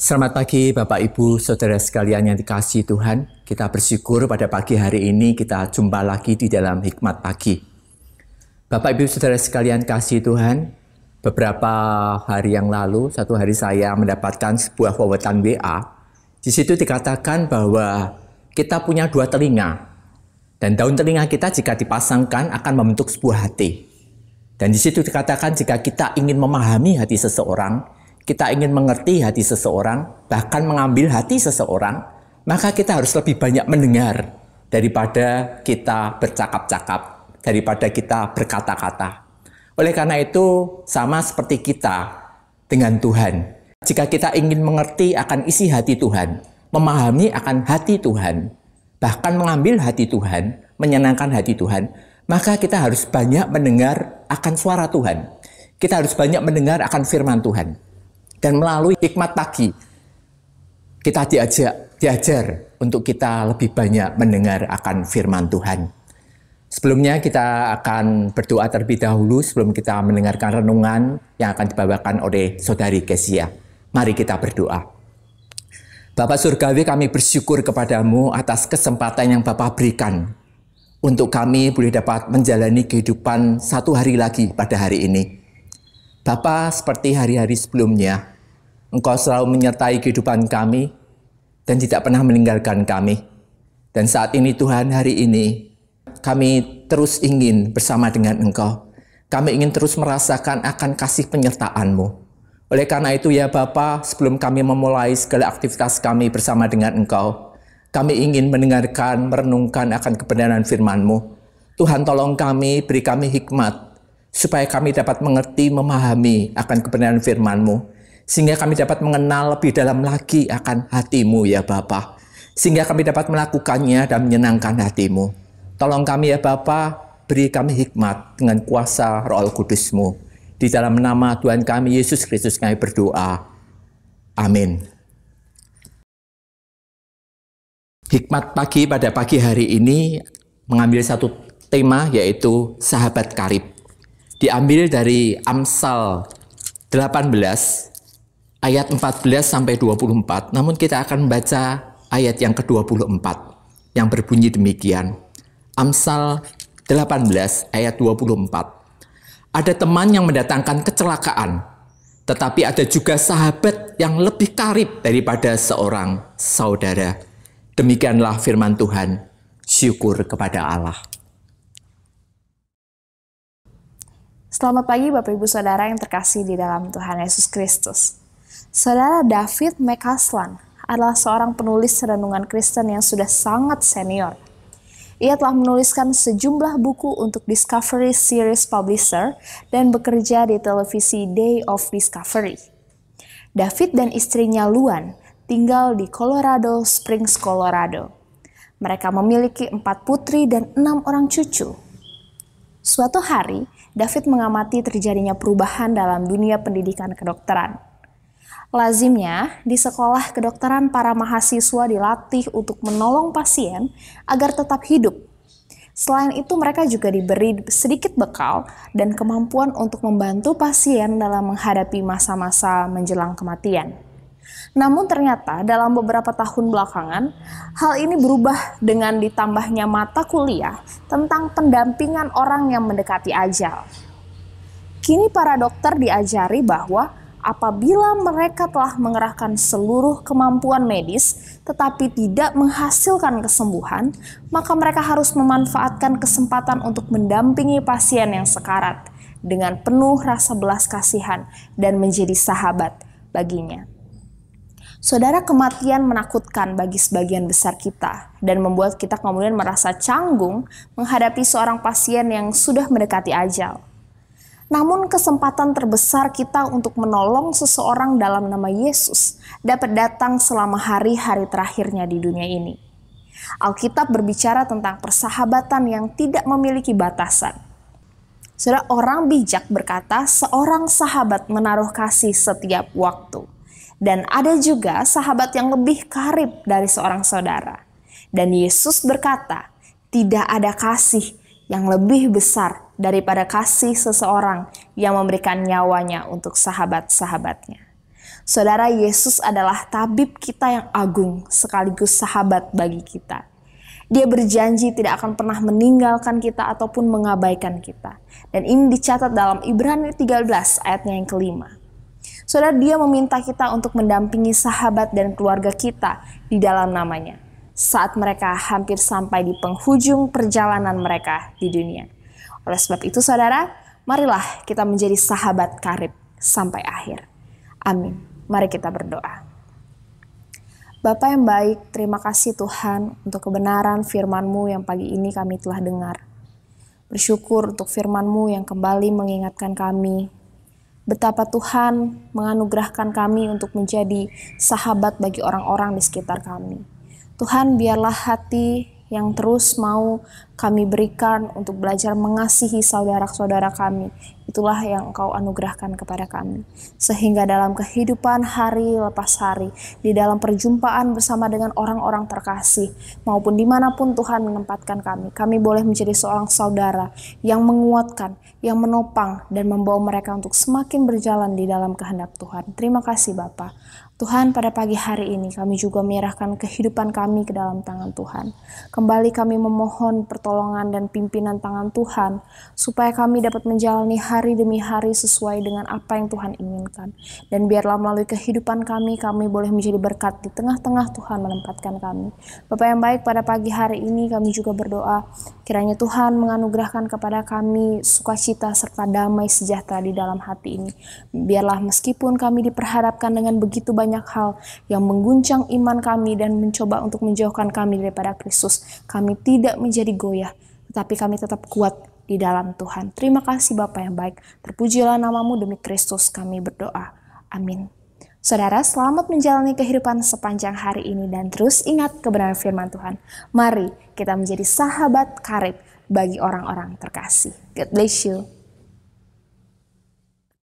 Selamat pagi Bapak Ibu, Saudara sekalian yang dikasih Tuhan. Kita bersyukur pada pagi hari ini kita jumpa lagi di dalam hikmat pagi. Bapak Ibu, Saudara sekalian kasih Tuhan. Beberapa hari yang lalu, satu hari saya mendapatkan sebuah wewetan WA. Di situ dikatakan bahwa kita punya dua telinga. Dan daun telinga kita jika dipasangkan akan membentuk sebuah hati. Dan di situ dikatakan jika kita ingin memahami hati seseorang, kita ingin mengerti hati seseorang, bahkan mengambil hati seseorang, maka kita harus lebih banyak mendengar daripada kita bercakap-cakap, daripada kita berkata-kata. Oleh karena itu, sama seperti kita dengan Tuhan. Jika kita ingin mengerti akan isi hati Tuhan, memahami akan hati Tuhan, bahkan mengambil hati Tuhan, menyenangkan hati Tuhan, maka kita harus banyak mendengar akan suara Tuhan. Kita harus banyak mendengar akan firman Tuhan. Dan melalui hikmat pagi, kita diajak, diajar untuk kita lebih banyak mendengar akan firman Tuhan. Sebelumnya kita akan berdoa terlebih dahulu sebelum kita mendengarkan renungan yang akan dibawakan oleh Saudari Kesia. Mari kita berdoa. Bapak Surgawi kami bersyukur kepadamu atas kesempatan yang Bapak berikan untuk kami boleh dapat menjalani kehidupan satu hari lagi pada hari ini. Bapak seperti hari-hari sebelumnya, Engkau selalu menyertai kehidupan kami dan tidak pernah meninggalkan kami. Dan saat ini Tuhan hari ini kami terus ingin bersama dengan Engkau. Kami ingin terus merasakan akan kasih penyertaan-Mu. Oleh karena itu ya Bapa, sebelum kami memulai segala aktivitas kami bersama dengan Engkau, kami ingin mendengarkan, merenungkan akan kebenaran firman-Mu. Tuhan tolong kami, beri kami hikmat, supaya kami dapat mengerti, memahami akan kebenaran firman-Mu sehingga kami dapat mengenal lebih dalam lagi akan hatimu ya Bapa, sehingga kami dapat melakukannya dan menyenangkan hatimu. Tolong kami ya Bapa, beri kami hikmat dengan kuasa Roh Kudusmu. Di dalam nama Tuhan kami Yesus Kristus kami berdoa. Amin. Hikmat pagi pada pagi hari ini mengambil satu tema yaitu sahabat karib. Diambil dari Amsal 18 ayat 14 sampai 24. Namun kita akan baca ayat yang ke-24 yang berbunyi demikian. Amsal 18 ayat 24. Ada teman yang mendatangkan kecelakaan, tetapi ada juga sahabat yang lebih karib daripada seorang saudara. Demikianlah firman Tuhan. Syukur kepada Allah. Selamat pagi Bapak Ibu Saudara yang terkasih di dalam Tuhan Yesus Kristus. Saudara David McCaslan adalah seorang penulis renungan Kristen yang sudah sangat senior. Ia telah menuliskan sejumlah buku untuk Discovery Series Publisher dan bekerja di televisi Day of Discovery. David dan istrinya Luan tinggal di Colorado Springs, Colorado. Mereka memiliki empat putri dan enam orang cucu. Suatu hari, David mengamati terjadinya perubahan dalam dunia pendidikan kedokteran. Lazimnya, di sekolah kedokteran para mahasiswa dilatih untuk menolong pasien agar tetap hidup. Selain itu, mereka juga diberi sedikit bekal dan kemampuan untuk membantu pasien dalam menghadapi masa-masa menjelang kematian. Namun ternyata dalam beberapa tahun belakangan, hal ini berubah dengan ditambahnya mata kuliah tentang pendampingan orang yang mendekati ajal. Kini para dokter diajari bahwa apabila mereka telah mengerahkan seluruh kemampuan medis tetapi tidak menghasilkan kesembuhan, maka mereka harus memanfaatkan kesempatan untuk mendampingi pasien yang sekarat dengan penuh rasa belas kasihan dan menjadi sahabat baginya. Saudara, kematian menakutkan bagi sebagian besar kita dan membuat kita kemudian merasa canggung menghadapi seorang pasien yang sudah mendekati ajal. Namun kesempatan terbesar kita untuk menolong seseorang dalam nama Yesus dapat datang selama hari-hari terakhirnya di dunia ini. Alkitab berbicara tentang persahabatan yang tidak memiliki batasan. Sudah orang bijak berkata, seorang sahabat menaruh kasih setiap waktu. Dan ada juga sahabat yang lebih karib dari seorang saudara. Dan Yesus berkata, tidak ada kasih yang lebih besar daripada kasih seseorang yang memberikan nyawanya untuk sahabat-sahabatnya. Saudara Yesus adalah tabib kita yang agung sekaligus sahabat bagi kita. Dia berjanji tidak akan pernah meninggalkan kita ataupun mengabaikan kita. Dan ini dicatat dalam Ibrani 13 ayatnya yang kelima. Saudara, dia meminta kita untuk mendampingi sahabat dan keluarga kita di dalam namanya saat mereka hampir sampai di penghujung perjalanan mereka di dunia. Oleh sebab itu saudara, marilah kita menjadi sahabat karib sampai akhir. Amin. Mari kita berdoa. Bapak yang baik, terima kasih Tuhan untuk kebenaran firman-Mu yang pagi ini kami telah dengar. Bersyukur untuk firman-Mu yang kembali mengingatkan kami betapa Tuhan menganugerahkan kami untuk menjadi sahabat bagi orang-orang di sekitar kami. Tuhan biarlah hati yang terus mau kami berikan untuk belajar mengasihi saudara-saudara kami. Itulah yang Engkau anugerahkan kepada kami. Sehingga dalam kehidupan hari lepas hari, di dalam perjumpaan bersama dengan orang-orang terkasih, maupun dimanapun Tuhan menempatkan kami, kami boleh menjadi seorang saudara yang menguatkan, yang menopang, dan membawa mereka untuk semakin berjalan di dalam kehendak Tuhan. Terima kasih Bapak. Tuhan, pada pagi hari ini kami juga menyerahkan kehidupan kami ke dalam tangan Tuhan. Kembali kami memohon pertolongan dan pimpinan tangan Tuhan, supaya kami dapat menjalani hari demi hari sesuai dengan apa yang Tuhan inginkan. Dan biarlah melalui kehidupan kami, kami boleh menjadi berkat di tengah-tengah Tuhan menempatkan kami. Bapak yang baik, pada pagi hari ini kami juga berdoa, kiranya Tuhan menganugerahkan kepada kami sukacita serta damai sejahtera di dalam hati ini. Biarlah meskipun kami diperhadapkan dengan begitu banyak banyak hal yang mengguncang iman kami dan mencoba untuk menjauhkan kami daripada Kristus. Kami tidak menjadi goyah, tetapi kami tetap kuat di dalam Tuhan. Terima kasih Bapa yang baik. Terpujilah namamu demi Kristus kami berdoa. Amin. Saudara, selamat menjalani kehidupan sepanjang hari ini dan terus ingat kebenaran firman Tuhan. Mari kita menjadi sahabat karib bagi orang-orang terkasih. God bless you.